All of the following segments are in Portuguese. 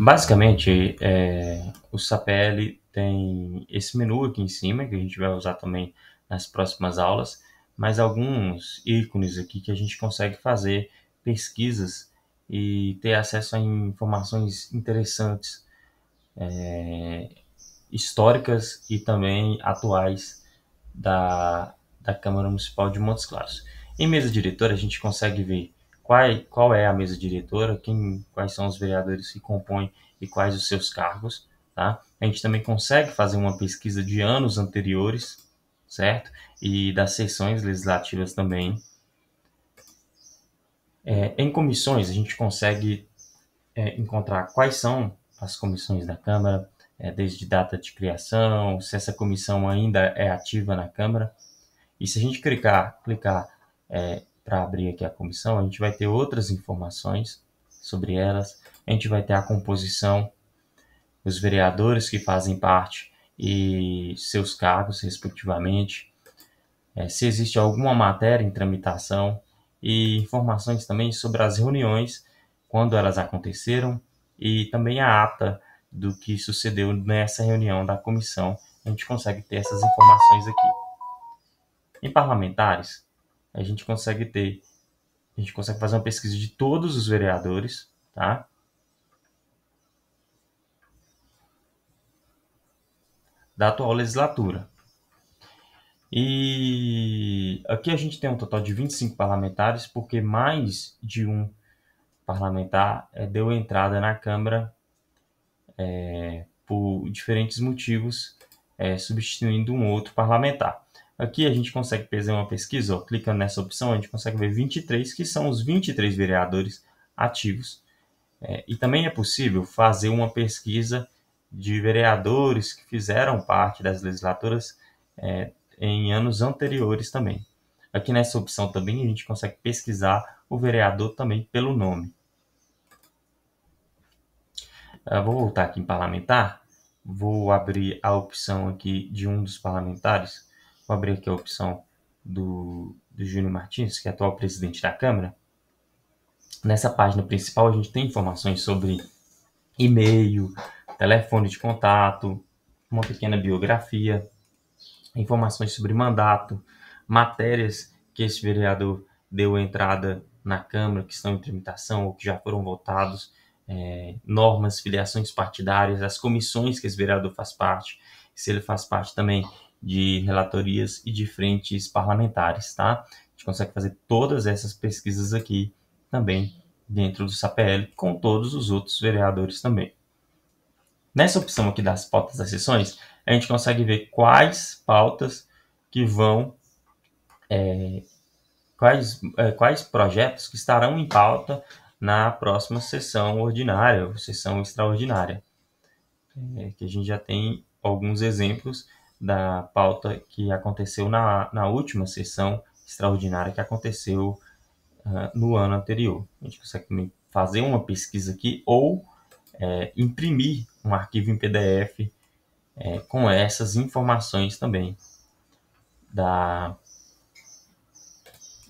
Basicamente, é, o SAPL tem esse menu aqui em cima, que a gente vai usar também nas próximas aulas, mas alguns ícones aqui que a gente consegue fazer pesquisas e ter acesso a informações interessantes, é, históricas e também atuais da, da Câmara Municipal de Montes Claros. Em mesa diretora, a gente consegue ver qual é, qual é a mesa diretora, quem, quais são os vereadores que compõem e quais os seus cargos, tá? A gente também consegue fazer uma pesquisa de anos anteriores, certo? E das sessões legislativas também. É, em comissões, a gente consegue é, encontrar quais são as comissões da Câmara, é, desde data de criação, se essa comissão ainda é ativa na Câmara. E se a gente clicar, clicar é, para abrir aqui a comissão, a gente vai ter outras informações sobre elas. A gente vai ter a composição, os vereadores que fazem parte e seus cargos, respectivamente. É, se existe alguma matéria em tramitação e informações também sobre as reuniões, quando elas aconteceram e também a ata do que sucedeu nessa reunião da comissão. A gente consegue ter essas informações aqui. Em parlamentares, a gente consegue ter, a gente consegue fazer uma pesquisa de todos os vereadores, tá? Da atual legislatura. E aqui a gente tem um total de 25 parlamentares, porque mais de um parlamentar é, deu entrada na Câmara é, por diferentes motivos, é, substituindo um outro parlamentar. Aqui a gente consegue fazer uma pesquisa, ó, clicando nessa opção, a gente consegue ver 23, que são os 23 vereadores ativos. É, e também é possível fazer uma pesquisa de vereadores que fizeram parte das legislaturas é, em anos anteriores também. Aqui nessa opção também a gente consegue pesquisar o vereador também pelo nome. Eu ah, vou voltar aqui em parlamentar, vou abrir a opção aqui de um dos parlamentares Vou abrir aqui a opção do, do Júnior Martins, que é atual presidente da Câmara. Nessa página principal, a gente tem informações sobre e-mail, telefone de contato, uma pequena biografia, informações sobre mandato, matérias que esse vereador deu entrada na Câmara, que estão em tramitação ou que já foram votados, é, normas, filiações partidárias, as comissões que esse vereador faz parte, se ele faz parte também de relatorias e de frentes parlamentares, tá? A gente consegue fazer todas essas pesquisas aqui também dentro do SAPL, com todos os outros vereadores também. Nessa opção aqui das pautas das sessões, a gente consegue ver quais pautas que vão, é, quais, é, quais projetos que estarão em pauta na próxima sessão ordinária ou sessão extraordinária. É, que a gente já tem alguns exemplos da pauta que aconteceu na, na última sessão extraordinária que aconteceu uh, no ano anterior. A gente consegue fazer uma pesquisa aqui ou é, imprimir um arquivo em PDF é, com essas informações também da,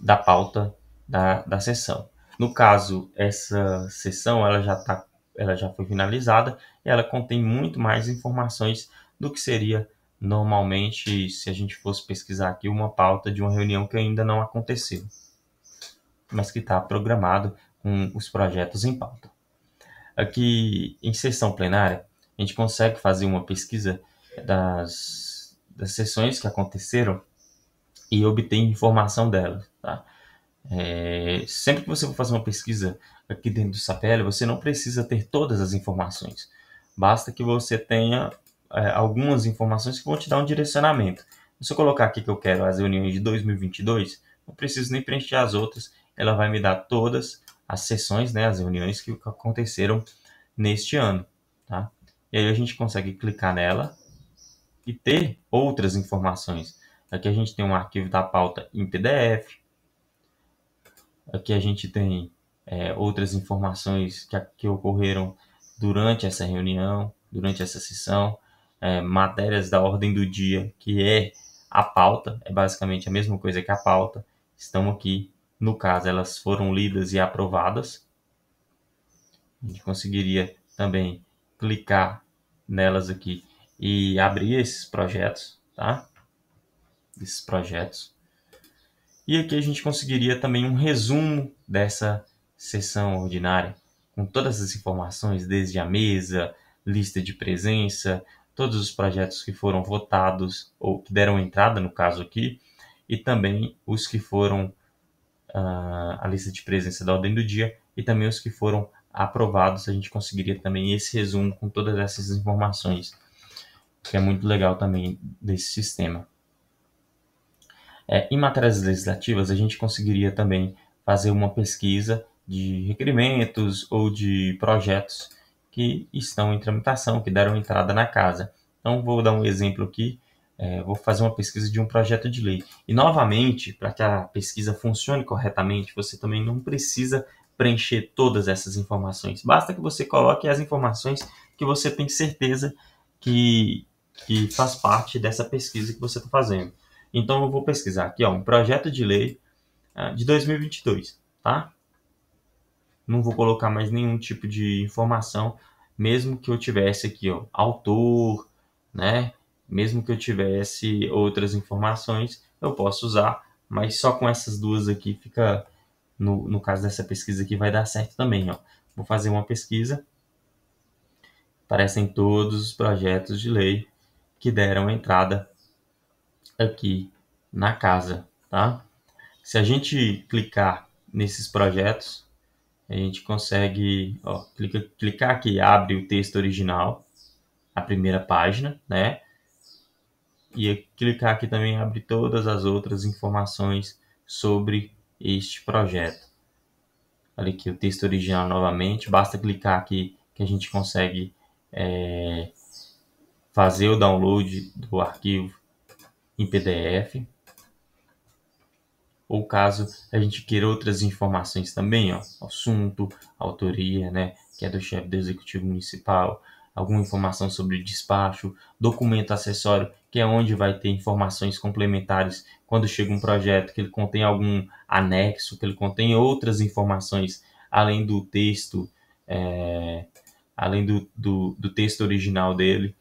da pauta da, da sessão. No caso, essa sessão ela já, tá, ela já foi finalizada e ela contém muito mais informações do que seria normalmente, se a gente fosse pesquisar aqui, uma pauta de uma reunião que ainda não aconteceu, mas que está programado com os projetos em pauta. Aqui, em sessão plenária, a gente consegue fazer uma pesquisa das, das sessões que aconteceram e obter informação delas, tá? É, sempre que você for fazer uma pesquisa aqui dentro do Sapele, você não precisa ter todas as informações. Basta que você tenha é, algumas informações que vão te dar um direcionamento. Se eu colocar aqui que eu quero as reuniões de 2022, não preciso nem preencher as outras, ela vai me dar todas as sessões, né, as reuniões que aconteceram neste ano, tá? E aí a gente consegue clicar nela e ter outras informações. Aqui a gente tem um arquivo da pauta em PDF. Aqui a gente tem é, outras informações que, que ocorreram durante essa reunião, durante essa sessão é, matérias da ordem do dia, que é a pauta, é basicamente a mesma coisa que a pauta, estão aqui. No caso, elas foram lidas e aprovadas. A gente conseguiria também clicar nelas aqui e abrir esses projetos, tá? Esses projetos. E aqui a gente conseguiria também um resumo dessa sessão ordinária, com todas as informações, desde a mesa, lista de presença, todos os projetos que foram votados ou que deram entrada, no caso aqui, e também os que foram uh, a lista de presença da ordem do dia e também os que foram aprovados. A gente conseguiria também esse resumo com todas essas informações, que é muito legal também desse sistema. É, em matérias legislativas, a gente conseguiria também fazer uma pesquisa de requerimentos ou de projetos que estão em tramitação, que deram entrada na casa. Então, vou dar um exemplo aqui. É, vou fazer uma pesquisa de um projeto de lei. E, novamente, para que a pesquisa funcione corretamente, você também não precisa preencher todas essas informações. Basta que você coloque as informações que você tem certeza que, que faz parte dessa pesquisa que você está fazendo. Então, eu vou pesquisar aqui ó, um projeto de lei uh, de 2022, tá? não vou colocar mais nenhum tipo de informação, mesmo que eu tivesse aqui, ó, autor, né? Mesmo que eu tivesse outras informações, eu posso usar, mas só com essas duas aqui fica, no, no caso dessa pesquisa aqui, vai dar certo também, ó. Vou fazer uma pesquisa, aparecem todos os projetos de lei que deram entrada aqui na casa, tá? Se a gente clicar nesses projetos, a gente consegue ó, clica, clicar aqui, abre o texto original, a primeira página, né? E clicar aqui também abre todas as outras informações sobre este projeto. Olha aqui o texto original novamente, basta clicar aqui que a gente consegue é, fazer o download do arquivo em PDF ou caso a gente queira outras informações também, ó, assunto, autoria, né, que é do chefe do executivo municipal, alguma informação sobre o despacho, documento acessório, que é onde vai ter informações complementares quando chega um projeto que ele contém algum anexo, que ele contém outras informações além do texto, é, além do, do, do texto original dele,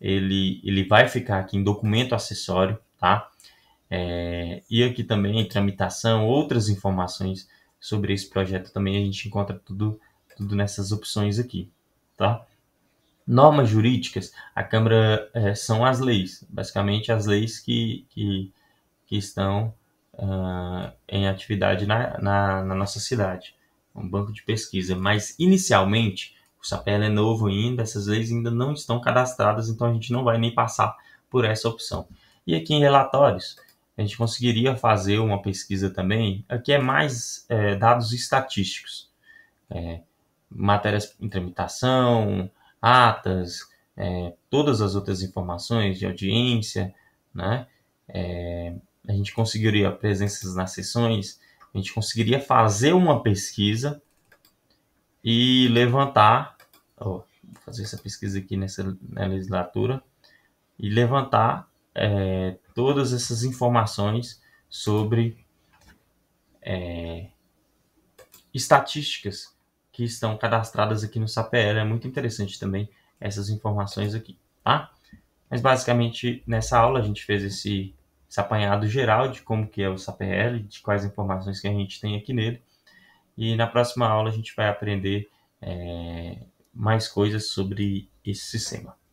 ele, ele vai ficar aqui em documento acessório, tá? É, e aqui também tramitação, outras informações sobre esse projeto também a gente encontra tudo, tudo nessas opções aqui, tá? Normas jurídicas, a Câmara é, são as leis, basicamente as leis que, que, que estão uh, em atividade na, na, na, nossa cidade, um banco de pesquisa. Mas inicialmente, o SAPEL é novo ainda, essas leis ainda não estão cadastradas, então a gente não vai nem passar por essa opção. E aqui em relatórios, a gente conseguiria fazer uma pesquisa também, aqui é, é mais é, dados estatísticos, é, matérias em tramitação, atas, é, todas as outras informações de audiência, né? É, a gente conseguiria presenças nas sessões, a gente conseguiria fazer uma pesquisa e levantar, oh, vou fazer essa pesquisa aqui nessa legislatura, e levantar é, todas essas informações sobre é, estatísticas que estão cadastradas aqui no SAPL. É muito interessante também essas informações aqui, tá? Mas basicamente nessa aula a gente fez esse, esse apanhado geral de como que é o SAPL, de quais informações que a gente tem aqui nele. E na próxima aula a gente vai aprender é, mais coisas sobre esse sistema.